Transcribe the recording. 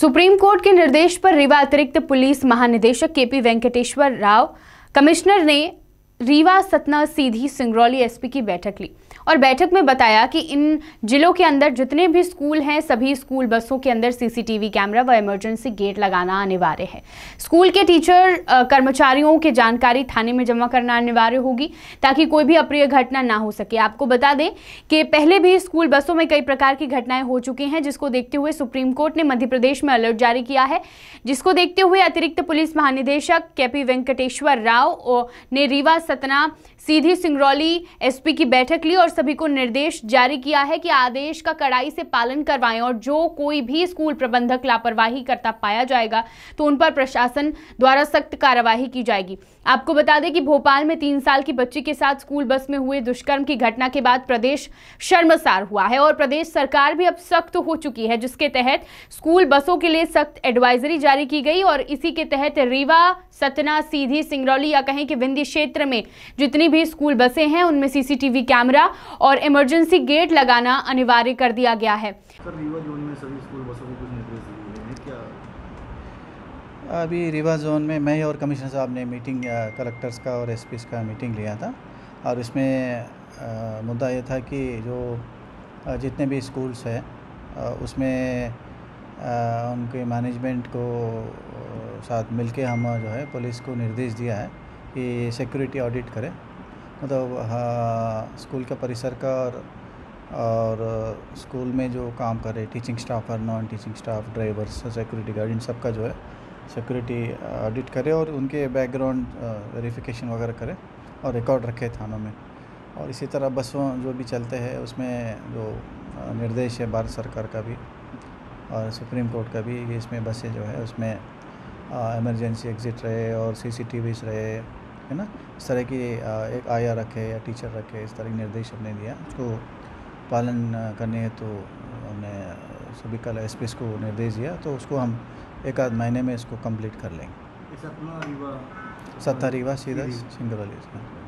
supreme court के निर्देश पर रीवा अतिरिक्त पुलिस महानिदेशक केपी वेंकटेश्वर राव कमिश्नर ने रीवा सतना सीधी सिंगरौली एसपी की बैठक ली और बैठक में बताया कि इन जिलों के अंदर जितने भी स्कूल हैं सभी स्कूल बसों के अंदर सीसीटीवी कैमरा व इमरजेंसी गेट लगाना अनिवार्य है स्कूल के टीचर कर्मचारियों की जानकारी थाने में जमा करना अनिवार्य होगी ताकि कोई भी अप्रिय घटना ना हो सके आपको बता दें कि पहले भी स्कूल बसों में कई प्रकार की घटनाएं हो चुकी हैं जिसको देखते हुए सुप्रीम कोर्ट ने मध्य प्रदेश में अलर्ट जारी किया है जिसको देखते हुए अतिरिक्त पुलिस महानिदेशक के वेंकटेश्वर राव ने रीवा सतना सीधी सिंगरौली एसपी की बैठक ली और सभी को निर्देश जारी किया है कि आदेश का कड़ाई से पालन करवाएं और जो कोई भी स्कूल प्रबंधक लापरवाही करता पाया जाएगा तो उन पर प्रशासन द्वारा सख्त कार्रवाई की जाएगी आपको बता दें कि भोपाल में तीन साल की बच्ची के साथ स्कूल बस में हुए दुष्कर्म की घटना के बाद प्रदेश शर्मसार हुआ है और प्रदेश सरकार भी अब सख्त हो चुकी है जिसके तहत स्कूल बसों के लिए सख्त एडवाइजरी जारी की गई और इसी के तहत रीवा सतना सीधी सिंगरौली या कहें कि विंध्य क्षेत्र में में जितनी भी स्कूल बसें हैं उनमें सीसीटीवी कैमरा और इमरजेंसी गेट लगाना अनिवार्य कर दिया गया है अभी रिवा जोन में मैं और कमिश्नर साहब ने मीटिंग कलेक्टर्स का और एसपीस का मीटिंग लिया था और इसमें मुद्दा ये था कि जो जितने भी स्कूल्स हैं उसमें उनके मैनेजमेंट को साथ मिलके हम जो है पुलिस को निर्देश दिया है कि सिक्योरिटी ऑडिट करें मतलब स्कूल हाँ, के परिसर का और और स्कूल में जो काम कर रहे टीचिंग स्टाफ और non teaching staff drivers security guard इन सब का जो है सिक्योरिटी ऑडिट करे और उनके बैकग्राउंड वेरिफिकेशन वगैरह करे और रिकॉर्ड रखे थानों में और इसी तरह बसों जो भी चलते हैं उसमें जो निर्देश है भारत सरकार का भी और सुप्रीम कोर्ट का भी इसमें बसें जो है उसमें इमरजेंसी एग्ज़िट रहे और सीसीटीवीज रहे है ना इस तरह की एक आया रखे या टीचर रखे इस तरह के निर्देश हमने दिया उसको पालन करने है तो हमने सभी कल एस पी को निर्देश दिया तो उसको हम एक आध महीने में इसको कंप्लीट कर लेंगे सत्ता रिवा सीधा सिंगरौली